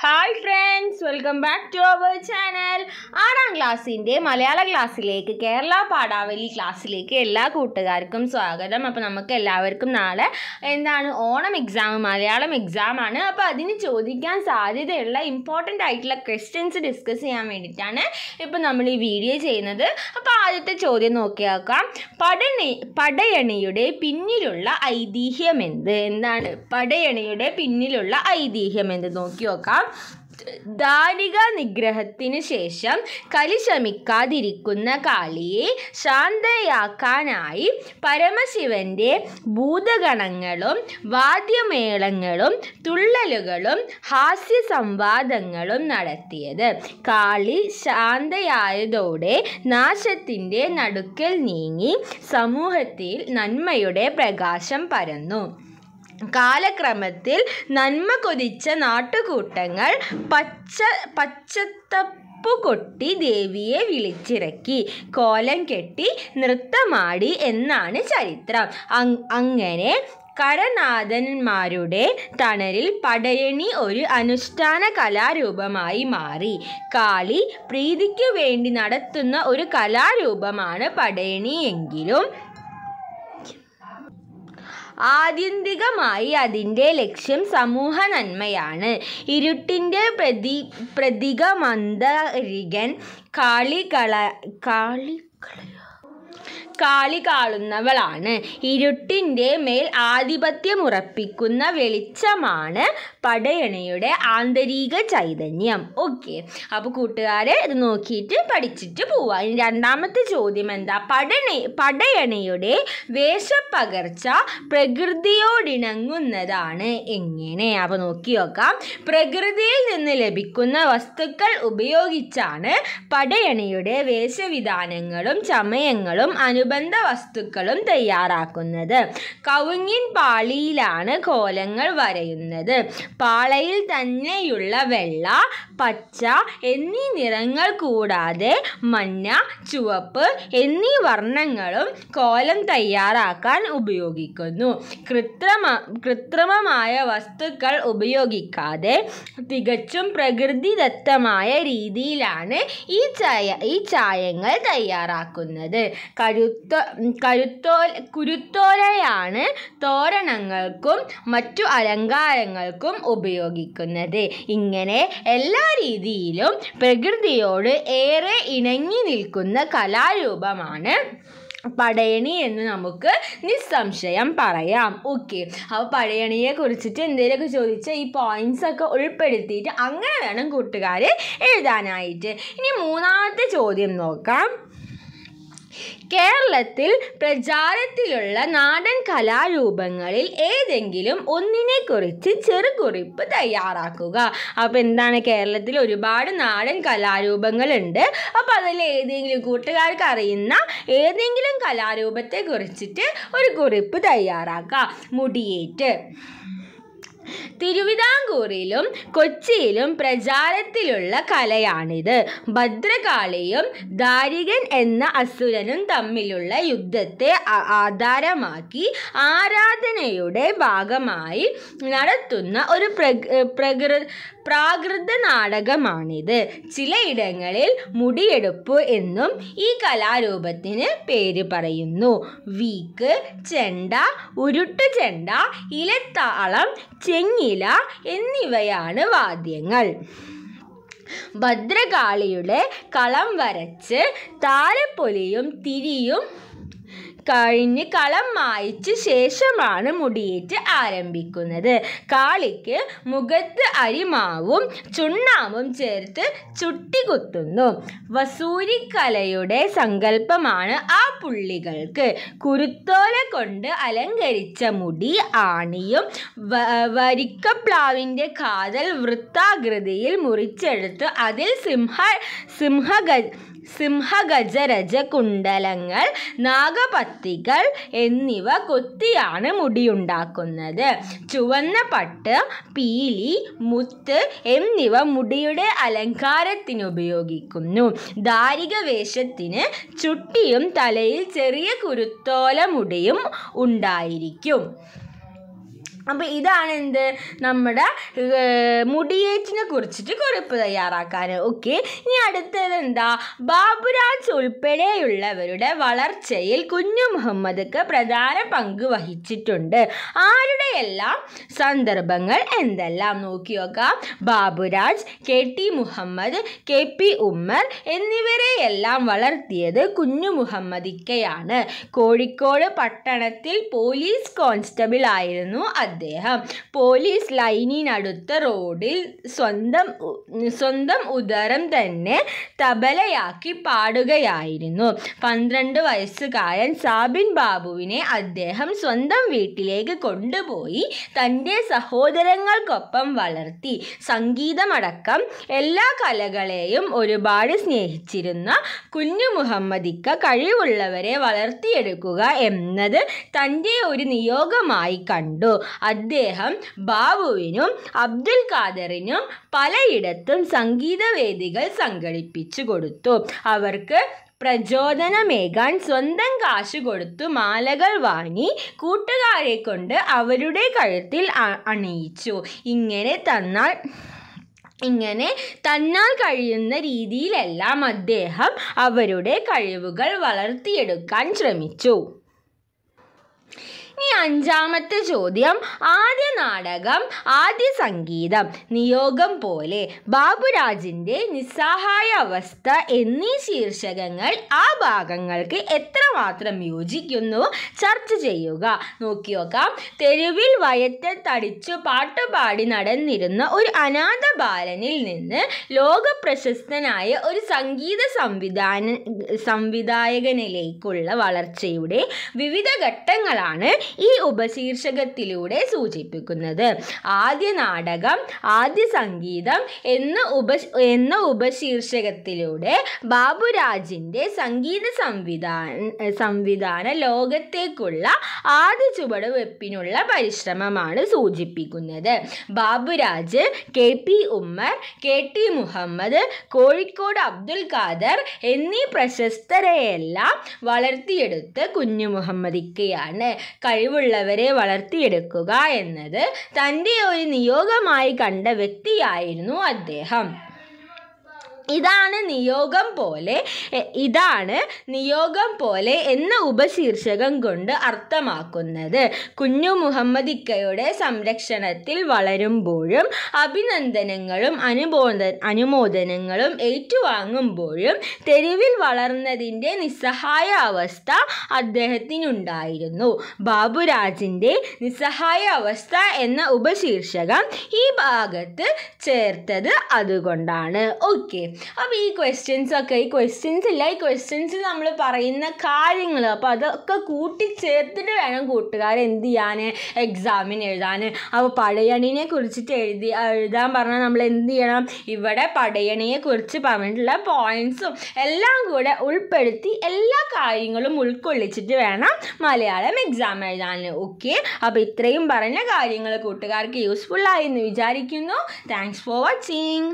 Hi friends welcome back to our channel ആറാം ക്ലാസ്സിൻ്റെ മലയാള ക്ലാസ്സിലേക്ക് കേരള പാഠാവലി ക്ലാസ്സിലേക്ക് എല്ലാ കൂട്ടുകാർക്കും സ്വാഗതം അപ്പോൾ നമുക്ക് എല്ലാവർക്കും നാളെ എന്താണ് ഓണം എക്സാം മലയാളം എക്സാമാണ് അപ്പോൾ അതിന് ചോദിക്കാൻ സാധ്യതയുള്ള ഇമ്പോർട്ടൻ്റ് ആയിട്ടുള്ള ക്വസ്റ്റ്യൻസ് ഡിസ്കസ് ചെയ്യാൻ വേണ്ടിയിട്ടാണ് ഇപ്പോൾ നമ്മൾ ഈ വീഡിയോ ചെയ്യുന്നത് അപ്പോൾ ആദ്യത്തെ ചോദ്യം നോക്കിയാക്കാം പടണി പടയണിയുടെ പിന്നിലുള്ള ഐതിഹ്യം എന്ത് എന്താണ് പടയണിയുടെ പിന്നിലുള്ള ഐതിഹ്യം എന്ത് നോക്കി നോക്കാം ധാരിക നിഗ്രഹത്തിനു ശേഷം കലി ശമിക്കാതിരിക്കുന്ന കാളിയെ ശാന്തയാക്കാനായി പരമശിവന്റെ ഭൂതഗണങ്ങളും വാദ്യമേളങ്ങളും തുള്ളലുകളും ഹാസ്യ സംവാദങ്ങളും നടത്തിയത് കാളി ശാന്തയായതോടെ നാശത്തിൻ്റെ നടുക്കൽ നീങ്ങി സമൂഹത്തിൽ നന്മയുടെ പ്രകാശം പരന്നു കാലക്രമത്തിൽ നന്മ കൊതിച്ച നാട്ടുകൂട്ടങ്ങൾ പച്ച പച്ചത്തപ്പു കൊട്ടി ദേവിയെ വിളിച്ചിറക്കി കോലം കെട്ടി നൃത്തമാടി എന്നാണ് ചരിത്രം അങ്ങനെ കരനാഥന്മാരുടെ തണലിൽ പടയണി ഒരു അനുഷ്ഠാന കലാരൂപമായി മാറി കാളി പ്രീതിക്കു വേണ്ടി നടത്തുന്ന ഒരു കലാരൂപമാണ് പടയണി എങ്കിലും ആത്യന്തികമായി അതിൻ്റെ ലക്ഷ്യം സമൂഹ നന്മയാണ്. ഇരുട്ടിൻ്റെ പ്രതി കാളികള കാളികളയോ കാളി കാളുന്നവളാണ് ഇരുട്ടിൻ്റെ മേൽ ആധിപത്യമുറപ്പിക്കുന്ന വെളിച്ചമാണ് പടയണിയുടെ ആന്തരിക ചൈതന്യം ഓക്കെ അപ്പോൾ കൂട്ടുകാരെ ഇത് നോക്കിയിട്ട് പഠിച്ചിട്ട് പോവാം ഇനി രണ്ടാമത്തെ ചോദ്യം എന്താ പടണ പടയണയുടെ വേഷപ്പകർച്ച പ്രകൃതിയോടിണങ്ങുന്നതാണ് എങ്ങനെ അപ്പോൾ നോക്കി നോക്കാം പ്രകൃതിയിൽ നിന്ന് ലഭിക്കുന്ന വസ്തുക്കൾ ഉപയോഗിച്ചാണ് പടയണിയുടെ വേഷവിധാനങ്ങളും ചമയങ്ങളും വസ്തുക്കളും അനുബന്ധ വസ്തുക്കളും തയ്യാറാക്കുന്നത് കവുങ്ങിൻ പാളിയിലാണ് കോലങ്ങൾ വരയുന്നത് പാളയിൽ തന്നെയുള്ള വെള്ള പച്ച എന്നീ നിറങ്ങൾ കൂടാതെ മഞ്ഞ ചുവപ്പ് എന്നീ വർണ്ണങ്ങളും കോലം തയ്യാറാക്കാൻ ഉപയോഗിക്കുന്നു കൃത്രിമ കൃത്രിമമായ വസ്തുക്കൾ ഉപയോഗിക്കാതെ തികച്ചും പ്രകൃതിദത്തമായ രീതിയിലാണ് ഈ ചായ ഈ ചായങ്ങൾ തയ്യാറാക്കുന്നത് കരുത്ത കരുത്തോ കുരുത്തോലയാണ് തോരണങ്ങൾക്കും മറ്റു അലങ്കാരങ്ങൾക്കും ഉപയോഗിക്കുന്നത് ഇങ്ങനെ എല്ലാ രീതിയിലും പ്രകൃതിയോട് ഏറെ ഇണങ്ങി നിൽക്കുന്ന കലാരൂപമാണ് പടയണി എന്ന് നമുക്ക് നിസ്സംശയം പറയാം ഓക്കെ അപ്പോൾ പടയണിയെ കുറിച്ചിട്ട് എന്തെങ്കിലുമൊക്കെ ചോദിച്ചാൽ ഈ പോയിന്റ്സ് ഒക്കെ ഉൾപ്പെടുത്തിയിട്ട് അങ്ങനെ വേണം കൂട്ടുകാർ എഴുതാനായിട്ട് ഇനി മൂന്നാമത്തെ ചോദ്യം നോക്കാം കേരളത്തിൽ പ്രചാരത്തിലുള്ള നാടൻ കലാരൂപങ്ങളിൽ ഏതെങ്കിലും ഒന്നിനെക്കുറിച്ച് ചെറുകുറിപ്പ് തയ്യാറാക്കുക അപ്പോൾ എന്താണ് കേരളത്തിൽ ഒരുപാട് നാടൻ കലാരൂപങ്ങളുണ്ട് അപ്പോൾ അതിൽ ഏതെങ്കിലും കൂട്ടുകാർക്ക് അറിയുന്ന ഏതെങ്കിലും കലാരൂപത്തെ കുറിച്ചിട്ട് ഒരു കുറിപ്പ് തയ്യാറാക്കുക മുടിയേറ്റ് തിരുവിതാംകൂറിലും കൊച്ചിയിലും പ്രചാരത്തിലുള്ള കലയാണിത് ഭദ്രകാളിയും ദാരികൻ എന്ന അസുരനും തമ്മിലുള്ള യുദ്ധത്തെ ആധാരമാക്കി ആരാധനയുടെ ഭാഗമായി നടത്തുന്ന ഒരു പ്രകൃ പ്രാകൃത നാടകമാണിത് ചിലയിടങ്ങളിൽ മുടിയെടുപ്പ് എന്നും ഈ കലാരൂപത്തിന് പേര് പറയുന്നു വീക്ക് ചെണ്ട ചെണ്ട ഇലത്താളം ചെങ്ങി നീല എന്നിവയാണ് വാദ്യങ്ങൾ ഭദ്രകാളിയുടെ കളം വരച്ച് താലപ്പൊലിയും തിരിയും കഴിഞ്ഞ് കളം മായ്ച്ച ശേഷമാണ് മുടിയേറ്റ് ആരംഭിക്കുന്നത് കാളിക്ക് മുഖത്ത് അരിമാവും ചുണ്ണാവും ചേർത്ത് ചുട്ടികുത്തുന്നു വസൂരിക്കലയുടെ സങ്കല്പമാണ് ആ പുള്ളികൾക്ക് കുരുത്തോല കൊണ്ട് അലങ്കരിച്ച മുടി ആണിയും വരിക്കപ്ലാവിൻ്റെ കാതൽ വൃത്താകൃതിയിൽ മുറിച്ചെടുത്ത് അതിൽ സിംഹ സിംഹഗ കുണ്ടലങ്ങൾ നാഗപത്തികൾ എന്നിവ കൊത്തിയാണ് മുടിയുണ്ടാക്കുന്നത് ചുവന്ന പട്ട് പീലി മുത്ത് എന്നിവ മുടിയുടെ അലങ്കാരത്തിന് ഉപയോഗിക്കുന്നു ധാരിക വേഷത്തിന് ചുട്ടിയും തലയിൽ ചെറിയ കുരുത്തോല മുടിയും ഉണ്ടായിരിക്കും അപ്പോൾ ഇതാണ് എന്ത് നമ്മുടെ മുടിയേറ്റിനെ കുറിച്ചിട്ട് കുറിപ്പ് തയ്യാറാക്കാൻ ഓക്കെ ഇനി അടുത്തത് എന്താ ബാബുരാജ് ഉൾപ്പെടെയുള്ളവരുടെ വളർച്ചയിൽ കുഞ്ഞു മുഹമ്മദ്ക്ക് പ്രധാന പങ്ക് വഹിച്ചിട്ടുണ്ട് ആരുടെയെല്ലാം സന്ദർഭങ്ങൾ എന്തെല്ലാം നോക്കി നോക്കാം Baburaj K T Muhammad K P Ummer എന്നിവരെയെല്ലാം വളർത്തിയത് കുഞ്ഞു മുഹമ്മദിക്കയാണ് കോഴിക്കോട് പട്ടണത്തിൽ പോലീസ് കോൺസ്റ്റബിൾ ആയിരുന്നു അത് അദ്ദേഹം പോലീസ് ലൈനിനടുത്ത റോഡിൽ സ്വന്തം സ്വന്തം ഉദരം തന്നെ തബലയാക്കി പാടുകയായിരുന്നു പന്ത്രണ്ട് വയസ്സുകാരൻ സാബിൻ ബാബുവിനെ അദ്ദേഹം സ്വന്തം വീട്ടിലേക്ക് കൊണ്ടുപോയി തൻ്റെ സഹോദരങ്ങൾക്കൊപ്പം വളർത്തി സംഗീതമടക്കം എല്ലാ കലകളെയും ഒരുപാട് സ്നേഹിച്ചിരുന്ന കുഞ്ഞു മുഹമ്മദിക്ക കഴിവുള്ളവരെ വളർത്തിയെടുക്കുക എന്നത് തൻ്റെ ഒരു നിയോഗമായി കണ്ടു അദ്ദേഹം ബാബുവിനും അബ്ദുൽ ഖാദറിനും പലയിടത്തും സംഗീതവേദികൾ സംഘടിപ്പിച്ചു കൊടുത്തു അവർക്ക് പ്രചോദനമേകാൻ സ്വന്തം കാശ് കൊടുത്തു മാലകൾ വാങ്ങി കൂട്ടുകാരെ കൊണ്ട് അവരുടെ കഴുത്തിൽ അണിയിച്ചു ഇങ്ങനെ തന്നാൽ ഇങ്ങനെ തന്നാൽ കഴിയുന്ന രീതിയിലെല്ലാം അദ്ദേഹം അവരുടെ കഴിവുകൾ വളർത്തിയെടുക്കാൻ ശ്രമിച്ചു അഞ്ചാമത്തെ ചോദ്യം ആദ്യ നാടകം ആദ്യ സംഗീതം നിയോഗം പോലെ ബാബുരാജിൻ്റെ നിസ്സഹായ അവസ്ഥ എന്നീ ശീർഷകങ്ങൾ ആ ഭാഗങ്ങൾക്ക് എത്രമാത്രം യോജിക്കുന്നു ചർച്ച ചെയ്യുക നോക്കി നോക്കാം തെരുവിൽ വയറ്റത്തടിച്ചു പാട്ടുപാടി നടന്നിരുന്ന ഒരു അനാഥ ബാലനിൽ നിന്ന് ലോകപ്രശസ്തനായ ഒരു സംഗീത സംവിധാന സംവിധായകനിലേക്കുള്ള വളർച്ചയുടെ വിവിധ ഘട്ടങ്ങളാണ് ഈ ഉപശീർഷകത്തിലൂടെ സൂചിപ്പിക്കുന്നത് ആദ്യ നാടകം ആദ്യ സംഗീതം എന്ന ഉപ എന്ന ഉപശീർഷകത്തിലൂടെ ബാബുരാജിൻ്റെ സംഗീത സംവിധാന സംവിധാന ലോകത്തേക്കുള്ള ആദ്യ ചുവടുവെപ്പിനുള്ള പരിശ്രമമാണ് സൂചിപ്പിക്കുന്നത് Baburaj K P Ummer K T Muhammad Kozhikode Abdul Khader എന്നീ പ്രശസ്തരെയെല്ലാം വളർത്തിയെടുത്ത് കുഞ്ഞു മുഹമ്മദിക്കയാണ് കഴിവുള്ള കഴിവുള്ളവരെ വളർത്തിയെടുക്കുക എന്നത് തൻ്റെ ഒരു നിയോഗമായി കണ്ട വ്യക്തിയായിരുന്നു അദ്ദേഹം ഇതാണ് നിയോഗം പോലെ ഇതാണ് നിയോഗം പോലെ എന്ന ഉപശീർഷകം കൊണ്ട് അർത്ഥമാക്കുന്നത് കുഞ്ഞു മുഹമ്മദിക്കയുടെ സംരക്ഷണത്തിൽ വളരുമ്പോഴും അഭിനന്ദനങ്ങളും അനുബോധ അനുമോദനങ്ങളും ഏറ്റുവാങ്ങുമ്പോഴും തെരുവിൽ വളർന്നതിൻ്റെ നിസ്സഹായ അവസ്ഥ അദ്ദേഹത്തിനുണ്ടായിരുന്നു ബാബുരാജിൻ്റെ നിസ്സഹായ അവസ്ഥ എന്ന ഉപശീർഷകം ഈ ഭാഗത്ത് ചേർത്തത് അതുകൊണ്ടാണ് ഓക്കെ അപ്പോൾ ഈ ക്വസ്റ്റ്യൻസൊക്കെ ഈ ക്വസ്റ്റ്യൻസ് ഇല്ല ഈ ക്വസ്റ്റ്യൻസ് നമ്മൾ പറയുന്ന കാര്യങ്ങൾ അപ്പോൾ അതൊക്കെ കൂട്ടിച്ചേർത്തിട്ട് വേണം കൂട്ടുകാർ എന്ത് ചെയ്യാൻ എക്സാമിന് എഴുതാൻ അപ്പോൾ പടയണിനെ കുറിച്ചിട്ട് എഴുതി എഴുതാൻ പറഞ്ഞാൽ നമ്മൾ എന്ത് ചെയ്യണം ഇവിടെ പടയണിയെ കുറിച്ച് പറഞ്ഞിട്ടുള്ള പോയിൻസും എല്ലാം കൂടെ ഉൾപ്പെടുത്തി എല്ലാ കാര്യങ്ങളും ഉൾക്കൊള്ളിച്ചിട്ട് വേണം മലയാളം എക്സാം എഴുതാൻ ഓക്കെ അപ്പോൾ ഇത്രയും പറഞ്ഞ കാര്യങ്ങൾ കൂട്ടുകാർക്ക് യൂസ്ഫുൾ ആയി എന്ന് വിചാരിക്കുന്നു താങ്ക്സ് ഫോർ വാച്ചിങ്